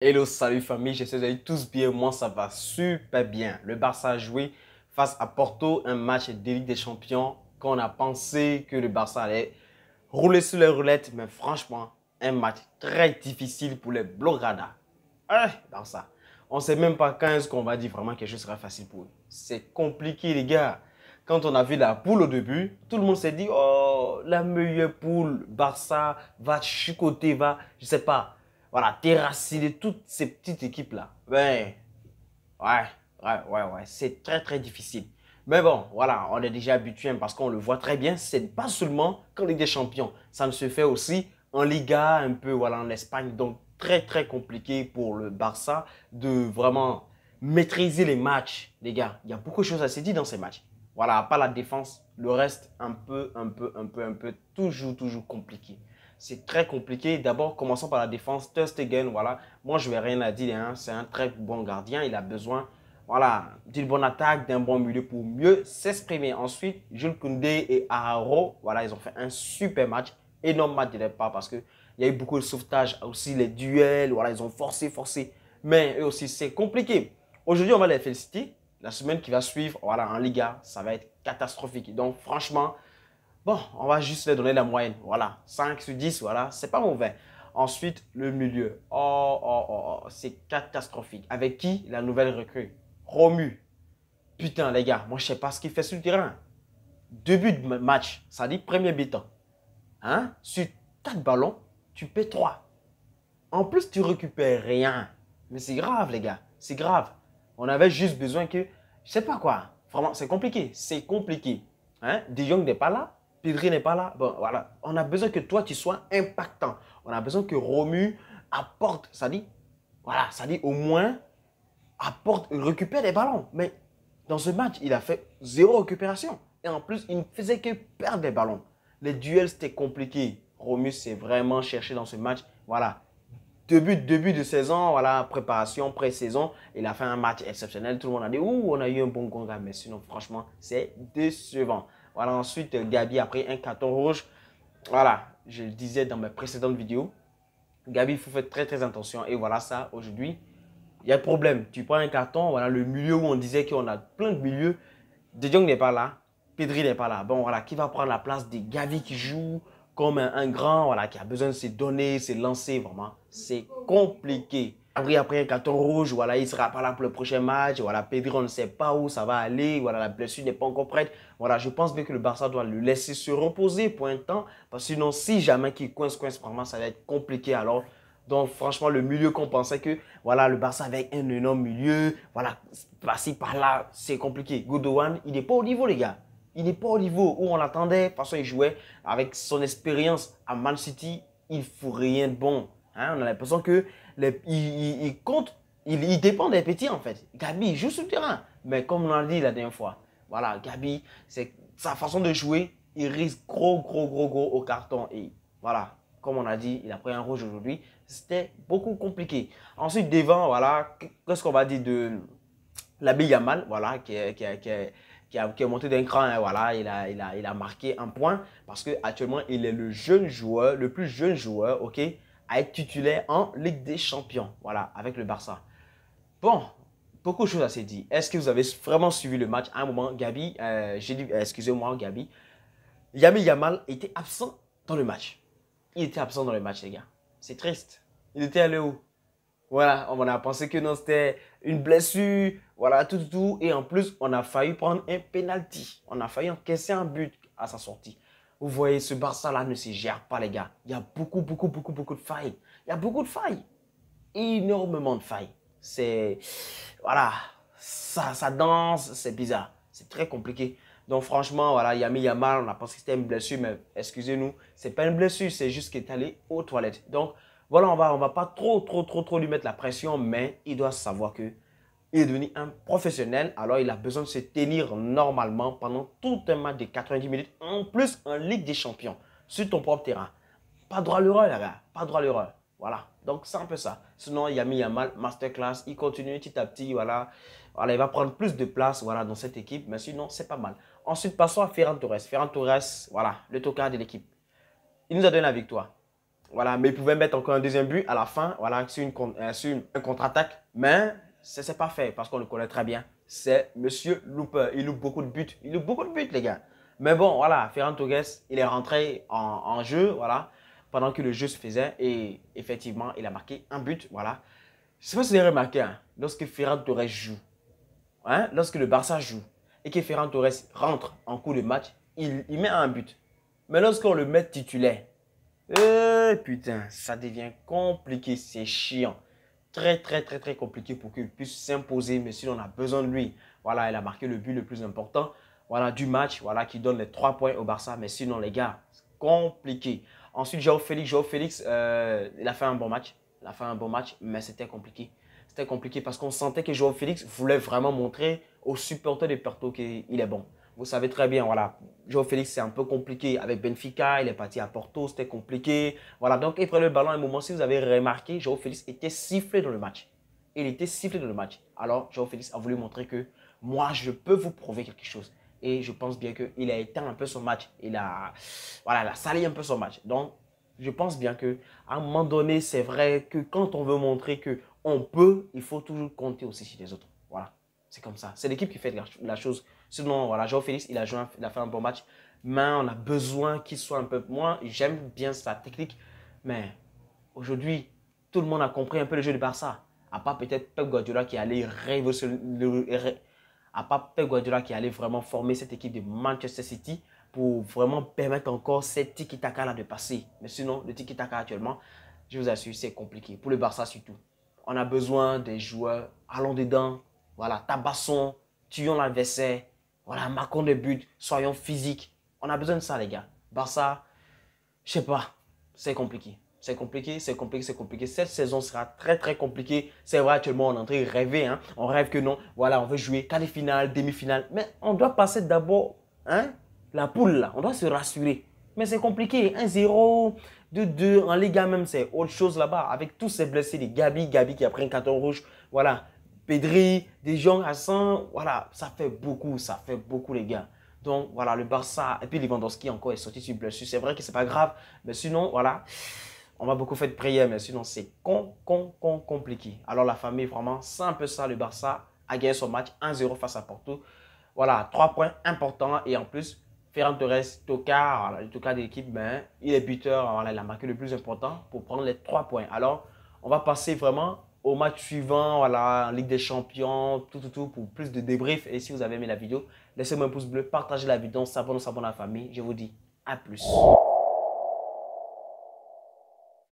Hello, salut famille, j'espère que vous allez tous bien. Moi, ça va super bien. Le Barça a joué face à Porto un match d'élite des Champions qu'on a pensé que le Barça allait rouler sur les roulettes, mais franchement, un match très difficile pour les Blaugrana. Hein, eh, Barça. On ne sait même pas quand est-ce qu'on va dire vraiment que je sera facile pour eux. C'est compliqué, les gars. Quand on a vu la poule au début, tout le monde s'est dit Oh, la meilleure poule, Barça va chicoter, va, je sais pas voilà, terrassiner toutes ces petites équipes-là. Ben, ouais, ouais, ouais, ouais, c'est très, très difficile. Mais bon, voilà, on est déjà habitué hein, parce qu'on le voit très bien. C'est pas seulement qu'en Ligue des Champions. Ça ne se fait aussi en Liga, un peu, voilà, en Espagne. Donc, très, très compliqué pour le Barça de vraiment maîtriser les matchs, les gars. Il y a beaucoup de choses à se dire dans ces matchs. Voilà, pas la défense, le reste, un peu, un peu, un peu, un peu, toujours, toujours compliqué c'est très compliqué. D'abord, commençons par la défense. Stegen, voilà, moi je vais rien à dire. Hein. C'est un très bon gardien. Il a besoin voilà, d'une bonne attaque, d'un bon milieu pour mieux s'exprimer. Ensuite, Jules Koundé et Aaro, voilà, ils ont fait un super match. Énorme match de pas parce qu'il y a eu beaucoup de sauvetage. Aussi les duels, voilà, ils ont forcé, forcé. Mais eux aussi, c'est compliqué. Aujourd'hui, on va les féliciter. La semaine qui va suivre, voilà, en Liga, ça va être catastrophique. Donc, franchement, Bon, on va juste leur donner la moyenne. Voilà, 5 sur 10, voilà, c'est pas mauvais. Ensuite, le milieu. Oh, oh, oh, oh, c'est catastrophique. Avec qui La nouvelle recrue. Romu. Putain, les gars, moi, je sais pas ce qu'il fait sur le terrain. Deux buts de match, ça dit premier mi hein. hein Sur 4 ballons, tu paies 3. En plus, tu récupères rien. Mais c'est grave, les gars. C'est grave. On avait juste besoin que. Je sais pas quoi. Vraiment, c'est compliqué. C'est compliqué. Hein De n'est pas là. Pedri n'est pas là. voilà. On a besoin que toi, tu sois impactant. On a besoin que Romu apporte, ça dit, voilà, ça dit au moins, apporte, récupère des ballons. Mais dans ce match, il a fait zéro récupération. Et en plus, il ne faisait que perdre des ballons. Les duels, c'était compliqué. Romu s'est vraiment cherché dans ce match. Voilà. Début, début de saison, voilà, préparation, pré-saison. Il a fait un match exceptionnel. Tout le monde a dit, ouh, on a eu un bon conga. Mais sinon, franchement, c'est décevant. Voilà, ensuite, euh, Gabi pris un carton rouge. Voilà, je le disais dans mes précédentes vidéos. Gabi, il faut faire très très attention. Et voilà ça, aujourd'hui, il y a problème. Tu prends un carton, voilà le milieu où on disait qu'on a plein de milieux. De Jong n'est pas là, Pedri n'est pas là. Bon, voilà, qui va prendre la place de Gabi qui joue comme un, grand, voilà, qui a besoin de se donner, se lancer, vraiment. C'est compliqué. Ah après un carton rouge, voilà, il sera pas là pour le prochain match. Voilà, Pedro, on ne sait pas où ça va aller. Voilà, la blessure n'est pas encore prête. Voilà, je pense bien que le Barça doit le laisser se reposer pour un temps. Parce que sinon, si jamais qu'il coince, coince, vraiment, ça va être compliqué. Alors, donc franchement, le milieu qu'on pensait que, voilà, le Barça avec un énorme milieu, voilà, par par-là, c'est compliqué. Godogan, il n'est pas au niveau, les gars. Il n'est pas au niveau où on l'attendait. Parce qu'il jouait avec son expérience à Man City. Il faut rien de bon. Hein, on a l'impression que il, compte, il, dépend des petits en fait. Gabi, il joue sur le terrain. Mais comme on l'a dit la dernière fois, voilà, Gabi, c'est sa façon de jouer, il risque gros, gros, gros, gros au carton. Et voilà, comme on a dit, il a pris un rouge aujourd'hui. C'était beaucoup compliqué. Ensuite, devant, voilà, qu'est-ce qu'on va dire de l'abbé Yamal, voilà, qui est, a, monté d'un cran. Hein, voilà, il a, il a marqué un point parce que actuellement il est le jeune joueur, le plus jeune joueur, ok, à être titulaire en Ligue des Champions, voilà, avec le Barça. Bon, beaucoup de choses à se dire. Est-ce que vous avez vraiment suivi le match À un moment, Gabi, euh, j'ai dit, euh, excusez-moi, Gabi, Yami Yamal était absent dans le match. Il était absent dans le match, les gars. C'est triste. Il était allé où Voilà, on a pensé que non, c'était une blessure, voilà, tout, tout, tout. Et en plus, on a failli prendre un penalty. On a failli encaisser un but à sa sortie. Vous voyez, ce Barça-là ne se gère pas, les gars. Il y a beaucoup, beaucoup, beaucoup, beaucoup de failles. Il y a beaucoup de failles. Énormément de failles. C'est. Voilà. Ça, ça danse, c'est bizarre. C'est très compliqué. Donc, franchement, voilà, Yami Yamal, on a pensé que c'était une blessure, mais excusez-nous, c'est pas une blessure, c'est juste qu'il est allé aux toilettes. Donc, voilà, on va, on va pas trop, trop, trop, trop lui mettre la pression, mais il doit savoir que il est devenu un professionnel, alors il a besoin de se tenir normalement pendant tout un match de 90 minutes, en plus en Ligue des Champions, sur ton propre terrain. Pas droit à l'erreur, là, gars, pas droit à l'erreur. Voilà, donc c'est un peu ça. Sinon, Yami Yamal, masterclass, il continue petit à petit, voilà. voilà. Il va prendre plus de place voilà, dans cette équipe, mais sinon, c'est pas mal. Ensuite, passons à Ferran Torres. Ferran Torres, voilà, le tocard de l'équipe. Il nous a donné la victoire. Voilà, mais il pouvait mettre encore un deuxième but à la fin, voilà, C'est une, euh, contre-attaque, mais ça, c'est pas fait parce qu'on le connaît très bien. C'est Monsieur Looper. Il loupe beaucoup de buts. Il loupe beaucoup de buts, les gars. Mais bon, voilà, Ferran Torres, il est rentré en, jeu, voilà, pendant que le jeu se faisait. Et effectivement, il a marqué un but, voilà. Je sais pas si vous avez remarqué, hein. lorsque Ferran Torres joue, hein, lorsque le Barça joue, et que Ferran Torres rentre en cours de match, il, met un but. Mais lorsqu'on le met titulaire, euh, putain, ça devient compliqué, c'est chiant très, très, très, compliqué pour qu'il puisse s'imposer. Mais si on a besoin de lui, voilà, il a marqué le but le plus important voilà, du match, voilà, qui donne les trois points au Barça. Mais sinon, les gars, compliqué. Ensuite, Joao Félix. Joao Félix, euh, il a fait un bon match. Il a fait un bon match, mais c'était compliqué. C'était compliqué parce qu'on sentait que Joao Félix voulait vraiment montrer aux supporters de Porto qu'il est bon. Vous savez très bien, voilà, Joao Félix, c'est un peu compliqué. Avec Benfica, il est parti à Porto, c'était compliqué. Voilà, donc il le ballon à un moment. Si vous avez remarqué, Joao Félix était sifflé dans le match. Il était sifflé dans le match. Alors, Joao Félix a voulu montrer que moi, je peux vous prouver quelque chose. Et je pense bien qu'il a éteint un peu son match. Il a, voilà, salé un peu son match. Donc, je pense bien que un moment donné, c'est vrai que quand on veut montrer qu'on peut, il faut toujours compter aussi sur les autres. Voilà, c'est comme ça. C'est l'équipe qui fait la chose Sinon, voilà, Joao Félix, il a, joué il a fait un bon match. Mais on a besoin qu'il soit un peu. moins... j'aime bien sa technique. Mais aujourd'hui, tout le monde a compris un peu le jeu du Barça. À part peut-être Pep Guardiola qui allait révolutionner. À part Pep Guardiola qui allait vraiment former cette équipe de Manchester City pour vraiment permettre encore cette tiki-taka là de passer. Mais sinon, le tiki-taka actuellement, je vous assure, c'est compliqué. Pour le Barça surtout. On a besoin des joueurs allant dedans, voilà, tabassons, tuons l'adversaire, voilà, marquons des buts, soyons physiques. On a besoin de ça, les gars. Barça, je sais pas, c'est compliqué. C'est compliqué, c'est compliqué, c'est compliqué. Cette saison sera très, très compliquée. C'est vrai, actuellement, on est en train de rêver. Hein. On rêve que non, voilà, on veut jouer quart finale, demi-finale. Mais on doit passer d'abord hein, la poule, là. On doit se rassurer. Mais c'est compliqué. 1-0, 2-2. En Liga, même, c'est autre chose là-bas. Avec tous ces blessés, les Gabi, Gabi qui a pris un carton rouge. Voilà, Pedri, des gens à 100, voilà, ça fait beaucoup, ça fait beaucoup les gars. Donc voilà, le Barça, et puis Lewandowski encore est sorti sur blessure. C'est vrai que c'est pas grave, mais sinon, voilà, on va beaucoup fait de prière, mais sinon c'est con, con, con, compliqué. Alors la famille, vraiment, c'est un peu ça, le Barça a gagné son match 1-0 face à Porto. Voilà, trois points importants et en plus, Ferran Torres, Tocard, voilà, le de l'équipe, ben, il est buteur, voilà, il a marqué le plus important pour prendre les trois points. Alors, on va passer vraiment au match suivant, voilà, en Ligue des Champions, tout, tout, tout, pour plus de débriefs. Et si vous avez aimé la vidéo, laissez-moi un pouce bleu, partagez la vidéo, s'abonnez, s'abonnez à la famille. Je vous dis à plus.